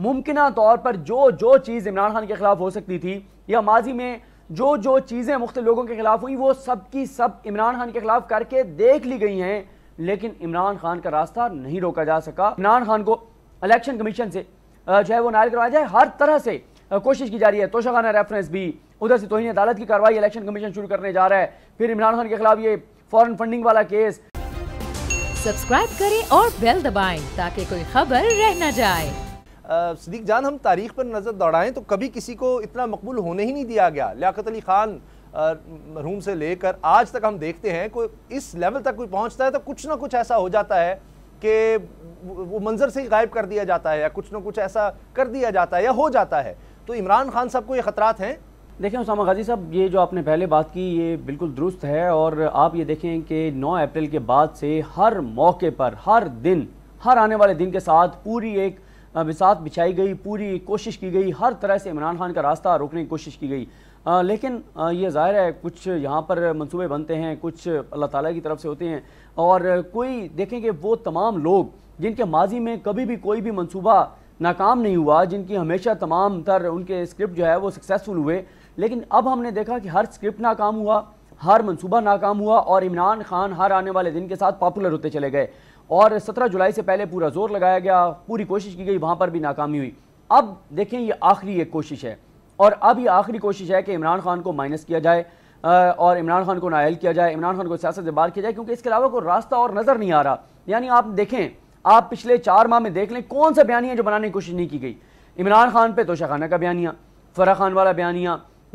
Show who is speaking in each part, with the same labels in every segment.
Speaker 1: मुमकिन तौर पर जो जो चीज़ इमरान खान के खिलाफ हो सकती थी या माजी में जो जो चीज़ें मुख्त लोगों के खिलाफ हुई वो सब की सब इमरान खान के खिलाफ करके देख ली गई हैं लेकिन इमरान खान का रास्ता नहीं रोका जा सका इमरान खान को इलेक्शन कमीशन से जो है वो नायल करवाया जाए हर तरह से कोशिश की जा रही है तोशाखाना रेफरेंस भी उधर से तोहनी अदालत की कार्रवाई इलेक्शन कमीशन शुरू करने जा रहा है फिर इमरान खान के खिलाफ ये फॉरन फंडिंग वाला केस
Speaker 2: सब्सक्राइब करें और बेल दबाए ताकि कोई खबर रह न जाए सदीक जान हम तारीख पर नज़र दौड़ाएं तो कभी किसी को इतना मकबूल होने ही नहीं दिया गया लियाकत अली ख़ान मरहूम से लेकर आज तक हम देखते हैं कोई इस लेवल तक कोई पहुंचता है तो कुछ ना कुछ ऐसा हो जाता है कि वो मंजर से ही गायब कर दिया जाता है या कुछ ना कुछ ऐसा कर दिया जाता है या हो जाता है तो इमरान खान साहब को ये ख़तरात हैं देखें उसामा गाजी साहब ये
Speaker 1: जो आपने पहले बात की ये बिल्कुल दुरुस्त है और आप ये देखें कि 9 अप्रैल के बाद से हर मौके पर हर दिन हर आने वाले दिन के साथ पूरी एक बिसात बिछाई गई पूरी कोशिश की गई हर तरह से इमरान खान का रास्ता रोकने की कोशिश की गई लेकिन ये ज़ाहिर है कुछ यहाँ पर मंसूबे बनते हैं कुछ अल्लाह ताला की तरफ से होते हैं और कोई देखें कि वो तमाम लोग जिनके माजी में कभी भी कोई भी मंसूबा नाकाम नहीं हुआ जिनकी हमेशा तमाम तर उनके स्क्रिप्ट जो है वो सक्सेसफुल हुए लेकिन अब हमने देखा कि हर स्क्रिप्ट नाकाम हुआ हर मंसूबा नाकाम हुआ और इमरान खान हर आने वाले दिन के साथ पॉपुलर होते चले गए और 17 जुलाई से पहले पूरा जोर लगाया गया पूरी कोशिश की गई वहाँ पर भी नाकामी हुई अब देखें ये आखिरी एक कोशिश है और अब ये आखिरी कोशिश है कि इमरान खान को माइनस किया जाए और इमरान खान को नायल किया जाए इमरान खान को सियासत से बाहर किया जाए क्योंकि इसके अलावा कोई रास्ता और नज़र नहीं आ रहा यानी आप देखें आप पिछले चार माह में देख लें कौन सा बयानिया जो बनाने की कोशिश नहीं की गई इमरान खान पर तोशाखाना का बयानिया फरा खान वाला बयानिया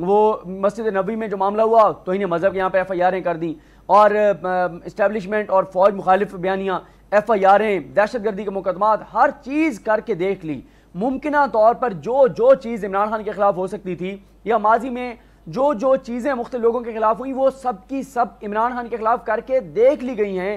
Speaker 1: वो मस्जिद नबी में जो मामला हुआ तो इन्हें मज़हब के यहाँ पर एफ आई आरें कर दी और इस्टेबलिशमेंट और फौज मुखालिफ बयानियाँ एफ आई आर दहशत गर्दी के मुकदमा हर चीज़ करके देख ली मुमकिन तौर पर जो जो चीज़ इमरान खान के खिलाफ हो सकती थी या माजी में जो जो चीज़ें मुख्त लोगों के खिलाफ हुई वो सब की सब इमरान खान के खिलाफ करके देख ली गई हैं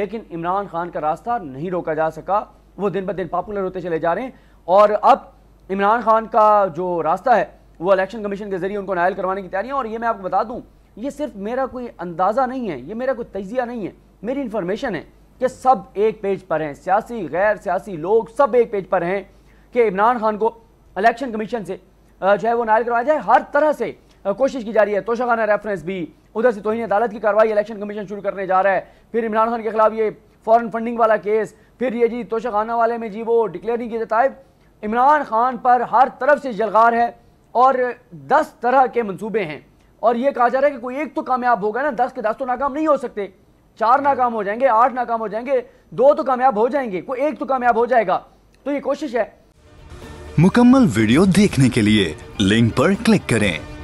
Speaker 1: लेकिन इमरान खान का रास्ता नहीं रोका जा सका वो दिन ब दिन पॉपुलर होते चले जा रहे हैं और अब इमरान खान का जो रास्ता है वो इलेक्शन कमीशन के जरिए उनको नायल करवाने की तैयारी है और ये मैं आपको बता दूँ ये सिर्फ मेरा कोई अंदाज़ा नहीं है ये मेरा कोई तजिया नहीं है मेरी इन्फॉर्मेशन है कि सब एक पेज पर हैं सियासी गैर सियासी लोग सब एक पेज पर हैं कि इमरान खान को इलेक्शन कमीशन से जो है वो नायल करवाया जाए हर तरह से कोशिश की जा रही है तोशाखाना रेफरेंस भी उधर से तोहन अदालत की कार्रवाई इलेक्शन कमीशन शुरू करने जा रहा है फिर इमरान खान के खिलाफ ये फॉरन फंडिंग वाला केस फिर ये जी तोशाखाना वाले में जी वो डिक्लेयर नहीं किया जाता है इमरान खान पर हर तरफ से जलगार है और दस तरह के मंसूबे हैं और ये कहा जा रहा है कि कोई एक तो कामयाब होगा ना दस के दस तो नाकाम नहीं हो सकते चार नाकाम हो जाएंगे आठ नाकाम हो जाएंगे दो तो कामयाब हो जाएंगे कोई एक तो कामयाब हो जाएगा तो ये कोशिश है
Speaker 2: मुकम्मल वीडियो देखने के लिए लिंक पर क्लिक करें